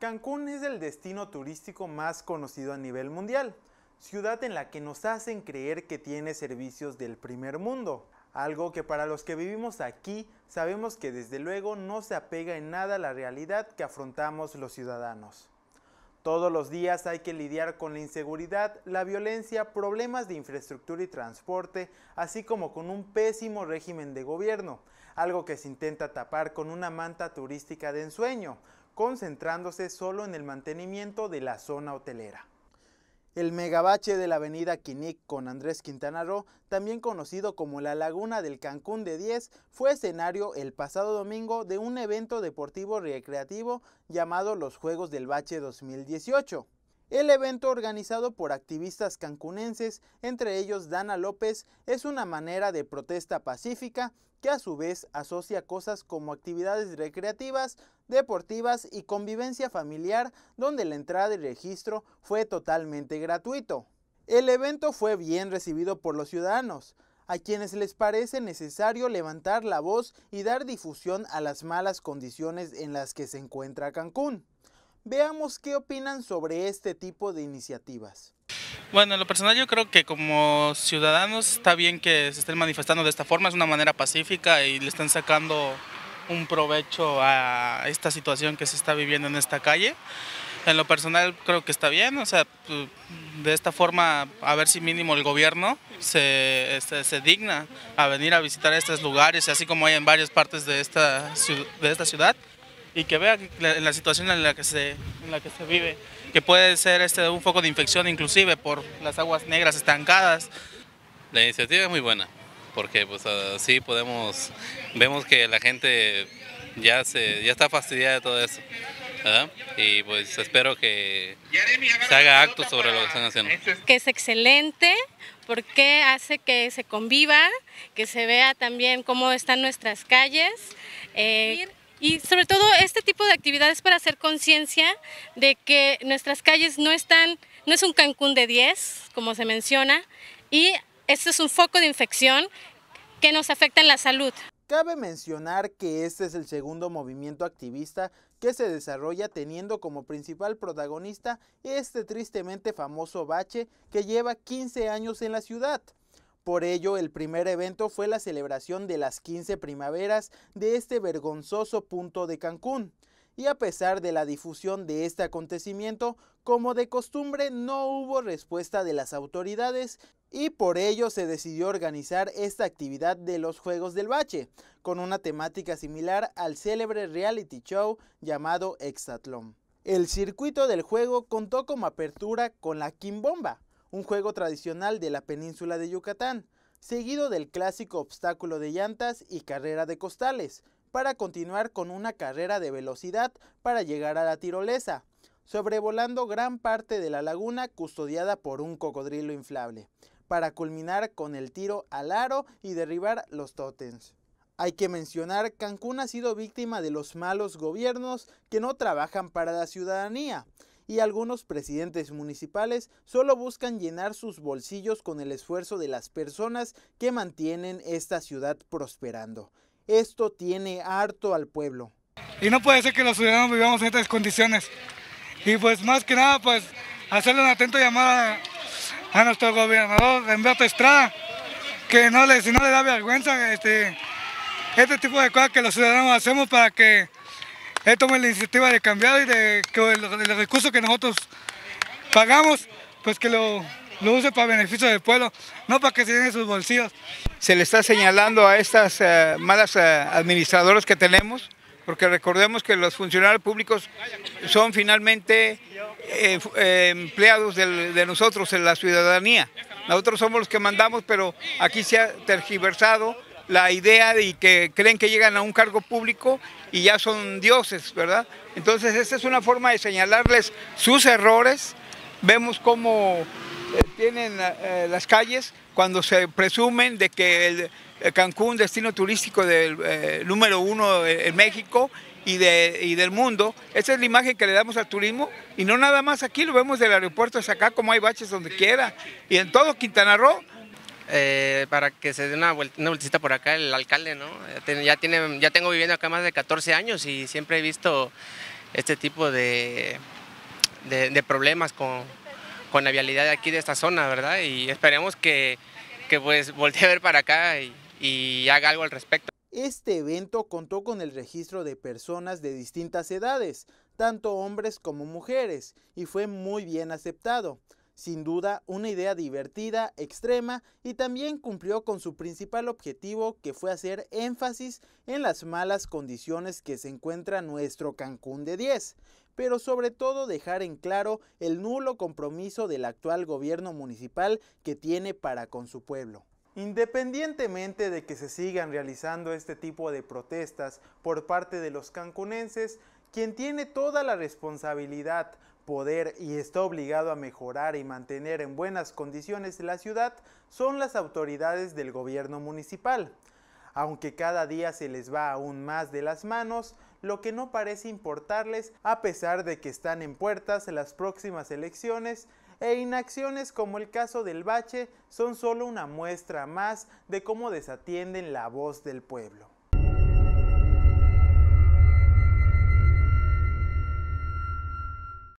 Cancún es el destino turístico más conocido a nivel mundial, ciudad en la que nos hacen creer que tiene servicios del primer mundo, algo que para los que vivimos aquí sabemos que desde luego no se apega en nada a la realidad que afrontamos los ciudadanos. Todos los días hay que lidiar con la inseguridad, la violencia, problemas de infraestructura y transporte, así como con un pésimo régimen de gobierno, algo que se intenta tapar con una manta turística de ensueño, concentrándose solo en el mantenimiento de la zona hotelera. El megabache de la avenida Quinique con Andrés Quintana Roo, también conocido como la Laguna del Cancún de 10, fue escenario el pasado domingo de un evento deportivo recreativo llamado los Juegos del Bache 2018. El evento organizado por activistas cancunenses, entre ellos Dana López, es una manera de protesta pacífica que a su vez asocia cosas como actividades recreativas, deportivas y convivencia familiar, donde la entrada y registro fue totalmente gratuito. El evento fue bien recibido por los ciudadanos, a quienes les parece necesario levantar la voz y dar difusión a las malas condiciones en las que se encuentra Cancún. Veamos qué opinan sobre este tipo de iniciativas. Bueno, en lo personal yo creo que como ciudadanos está bien que se estén manifestando de esta forma, es una manera pacífica y le están sacando un provecho a esta situación que se está viviendo en esta calle. En lo personal creo que está bien, o sea, pues, de esta forma a ver si mínimo el gobierno se, digna a venir a visitar estos lugares, así como hay en varias partes de esta, de esta ciudad y que vea la, situación en la, que se, en la que se vive, que puede ser este un foco de infección inclusive por las aguas negras estancadas. La iniciativa es muy buena, porque pues así podemos, vemos que la gente ya, se, ya está fastidiada de todo eso. Y pues espero que se haga acto sobre lo que están haciendo. Que es excelente porque hace que se conviva, que se vea también cómo están nuestras calles. Eh, y sobre todo este tipo de actividades para hacer conciencia de que nuestras calles no están, no es un Cancún de 10, como se menciona, y este es un foco de infección que nos afecta en la salud. Cabe mencionar que este es el segundo movimiento activista que se desarrolla teniendo como principal protagonista este tristemente famoso bache que lleva 15 años en la ciudad. Por ello, el primer evento fue la celebración de las 15 primaveras de este vergonzoso punto de Cancún. Y a pesar de la difusión de este acontecimiento, como de costumbre no hubo respuesta de las autoridades y por ello se decidió organizar esta actividad de los Juegos del Bache, con una temática similar al célebre reality show llamado Exatlón. El circuito del juego contó como apertura con la Kim Bomba un juego tradicional de la península de Yucatán, seguido del clásico obstáculo de llantas y carrera de costales, para continuar con una carrera de velocidad para llegar a la tirolesa, sobrevolando gran parte de la laguna custodiada por un cocodrilo inflable, para culminar con el tiro al aro y derribar los totems. Hay que mencionar, Cancún ha sido víctima de los malos gobiernos que no trabajan para la ciudadanía, y algunos presidentes municipales solo buscan llenar sus bolsillos con el esfuerzo de las personas que mantienen esta ciudad prosperando. Esto tiene harto al pueblo. Y no puede ser que los ciudadanos vivamos en estas condiciones. Y pues más que nada, pues hacerle una atento llamada a nuestro gobernador Humberto Estrada, que no le, si no le da vergüenza este, este tipo de cosas que los ciudadanos hacemos para que él toma la iniciativa de cambiar y de que el, recurso que nosotros pagamos, pues que lo, use para beneficio del pueblo, no para que se den sus bolsillos. Se le está señalando a estas eh, malas administradores eh, administradoras que tenemos, porque recordemos que los funcionarios públicos son finalmente eh, empleados de nosotros, en la ciudadanía. Nosotros somos los que mandamos, pero aquí se ha tergiversado la idea de que creen que llegan a un cargo público y ya son dioses, ¿verdad? Entonces esta es una forma de señalarles sus errores. Vemos cómo eh, tienen eh, las calles cuando se presumen de que el, eh, Cancún, destino turístico número uno en México y, de, del mundo, esa es la imagen que le damos al turismo y no nada más aquí, lo vemos del aeropuerto hasta acá, como hay baches donde quiera y en todo Quintana Roo. Eh, para que se dé una, vuelta, vueltecita por acá el alcalde, ¿no? Ya, ya tengo viviendo acá más de 14 años y siempre he visto este tipo de, problemas con, la vialidad de aquí de esta zona, ¿verdad? Y esperemos que, pues voltee a ver para acá y haga algo al respecto. Este evento contó con el registro de personas de distintas edades, tanto hombres como mujeres, y fue muy bien aceptado. Sin duda, una idea divertida, extrema y también cumplió con su principal objetivo que fue hacer énfasis en las malas condiciones que se encuentra nuestro Cancún de 10, pero sobre todo dejar en claro el nulo compromiso del actual gobierno municipal que tiene para con su pueblo. Independientemente de que se sigan realizando este tipo de protestas por parte de los cancunenses, quien tiene toda la responsabilidad poder y está obligado a mejorar y mantener en buenas condiciones la ciudad son las autoridades del gobierno municipal. Aunque cada día se les va aún más de las manos, lo que no parece importarles a pesar de que están en puertas las próximas elecciones e inacciones como el caso del bache son solo una muestra más de cómo desatienden la voz del pueblo.